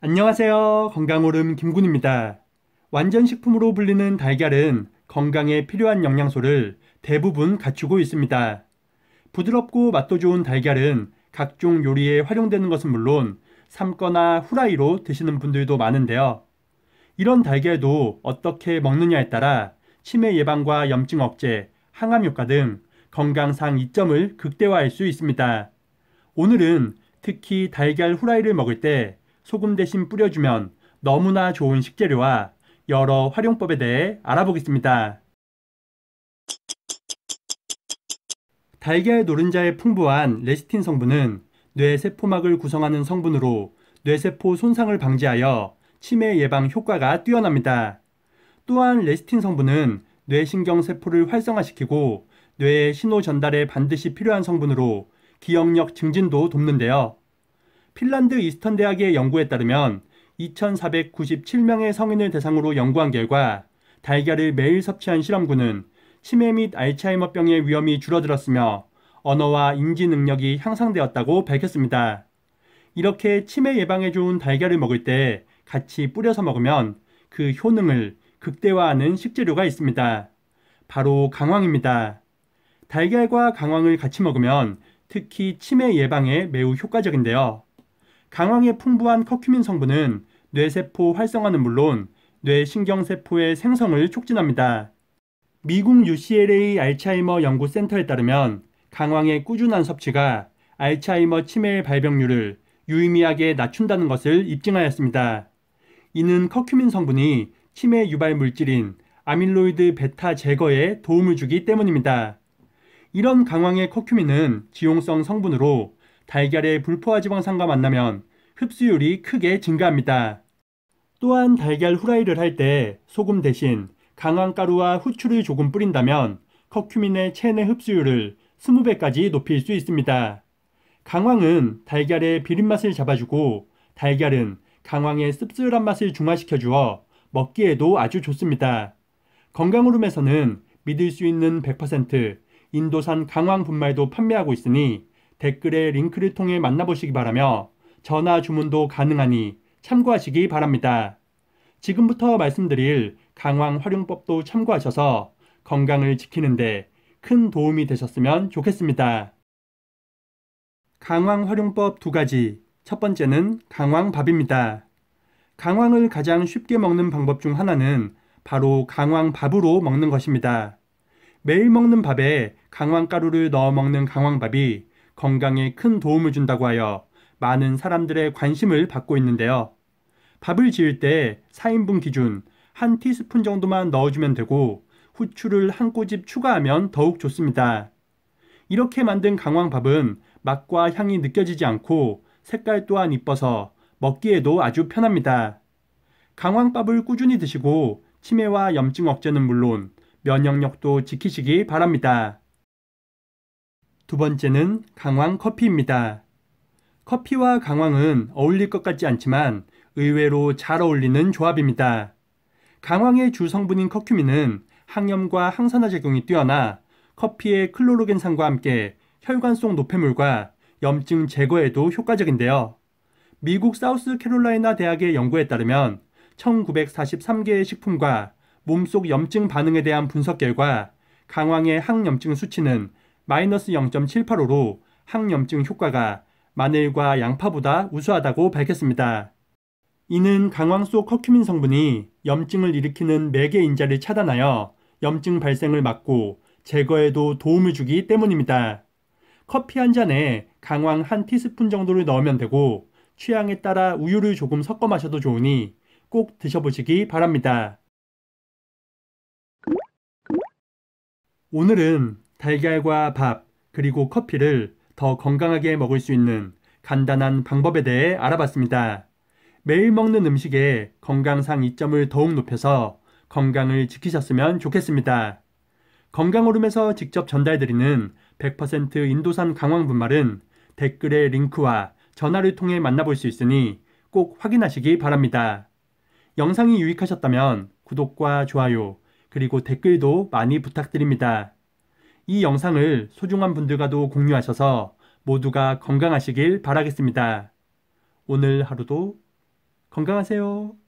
안녕하세요. 건강오름 김군입니다. 완전식품으로 불리는 달걀은 건강에 필요한 영양소를 대부분 갖추고 있습니다. 부드럽고 맛도 좋은 달걀은 각종 요리에 활용되는 것은 물론 삶거나 후라이로 드시는 분들도 많은데요. 이런 달걀도 어떻게 먹느냐에 따라 치매 예방과 염증 억제, 항암 효과 등 건강상 이점을 극대화할 수 있습니다. 오늘은 특히 달걀 후라이를 먹을 때 소금 대신 뿌려주면 너무나 좋은 식재료와 여러 활용법에 대해 알아보겠습니다. 달걀 노른자의 풍부한 레시틴 성분은 뇌세포막을 구성하는 성분으로 뇌세포 손상을 방지하여 치매 예방 효과가 뛰어납니다. 또한 레시틴 성분은 뇌신경세포를 활성화시키고 뇌의 신호 전달에 반드시 필요한 성분으로 기억력 증진도 돕는데요. 핀란드 이스턴 대학의 연구에 따르면 2,497명의 성인을 대상으로 연구한 결과 달걀을 매일 섭취한 실험군은 치매 및 알츠하이머병의 위험이 줄어들었으며 언어와 인지 능력이 향상되었다고 밝혔습니다. 이렇게 치매 예방에 좋은 달걀을 먹을 때 같이 뿌려서 먹으면 그 효능을 극대화하는 식재료가 있습니다. 바로 강황입니다. 달걀과 강황을 같이 먹으면 특히 치매 예방에 매우 효과적인데요. 강황의 풍부한 커큐민 성분은 뇌세포 활성화는 물론 뇌신경세포의 생성을 촉진합니다. 미국 UCLA 알츠하이머 연구센터에 따르면 강황의 꾸준한 섭취가 알츠하이머 치매 발병률을 유의미하게 낮춘다는 것을 입증하였습니다. 이는 커큐민 성분이 치매 유발 물질인 아밀로이드 베타 제거에 도움을 주기 때문입니다. 이런 강황의 커큐민은 지용성 성분으로 달걀의 불포화 지방산과 만나면 흡수율이 크게 증가합니다. 또한 달걀 후라이를 할 때 소금 대신 강황가루와 후추를 조금 뿌린다면 커큐민의 체내 흡수율을 20배까지 높일 수 있습니다. 강황은 달걀의 비린맛을 잡아주고 달걀은 강황의 씁쓸한 맛을 중화시켜 주어 먹기에도 아주 좋습니다. 건강오름에서는 믿을 수 있는 100% 인도산 강황 분말도 판매하고 있으니 댓글에 링크를 통해 만나보시기 바라며 전화 주문도 가능하니 참고하시기 바랍니다. 지금부터 말씀드릴 강황 활용법도 참고하셔서 건강을 지키는데 큰 도움이 되셨으면 좋겠습니다. 강황 활용법 두 가지. 첫 번째는 강황밥입니다. 강황을 가장 쉽게 먹는 방법 중 하나는 바로 강황밥으로 먹는 것입니다. 매일 먹는 밥에 강황가루를 넣어 먹는 강황밥이 건강에 큰 도움을 준다고 하여 많은 사람들의 관심을 받고 있는데요. 밥을 지을 때 4인분 기준 한 티스푼 정도만 넣어주면 되고 후추를 한 꼬집 추가하면 더욱 좋습니다. 이렇게 만든 강황밥은 맛과 향이 느껴지지 않고 색깔 또한 이뻐서 먹기에도 아주 편합니다. 강황밥을 꾸준히 드시고 치매와 염증 억제는 물론 면역력도 지키시기 바랍니다. 두 번째는 강황 커피입니다. 커피와 강황은 어울릴 것 같지 않지만 의외로 잘 어울리는 조합입니다. 강황의 주 성분인 커큐민은 항염과 항산화 작용이 뛰어나 커피의 클로로겐산과 함께 혈관 속 노폐물과 염증 제거에도 효과적인데요. 미국 사우스캐롤라이나 대학의 연구에 따르면 1943개의 식품과 몸속 염증 반응에 대한 분석 결과 강황의 항염증 수치는 마이너스 0.785로 항염증 효과가 마늘과 양파보다 우수하다고 밝혔습니다. 이는 강황 속 커큐민 성분이 염증을 일으키는 매개 인자를 차단하여 염증 발생을 막고 제거에도 도움을 주기 때문입니다. 커피 한 잔에 강황 한 티스푼 정도를 넣으면 되고 취향에 따라 우유를 조금 섞어 마셔도 좋으니 꼭 드셔보시기 바랍니다. 오늘은 달걀과 밥, 그리고 커피를 더 건강하게 먹을 수 있는 간단한 방법에 대해 알아봤습니다. 매일 먹는 음식에 건강상 이점을 더욱 높여서 건강을 지키셨으면 좋겠습니다. 건강오름에서 직접 전달드리는 100% 인도산 강황분말은 댓글의 링크와 전화를 통해 만나볼 수 있으니 꼭 확인하시기 바랍니다. 영상이 유익하셨다면 구독과 좋아요, 그리고 댓글도 많이 부탁드립니다. 이 영상을 소중한 분들과도 공유하셔서 모두가 건강하시길 바라겠습니다. 오늘 하루도 건강하세요.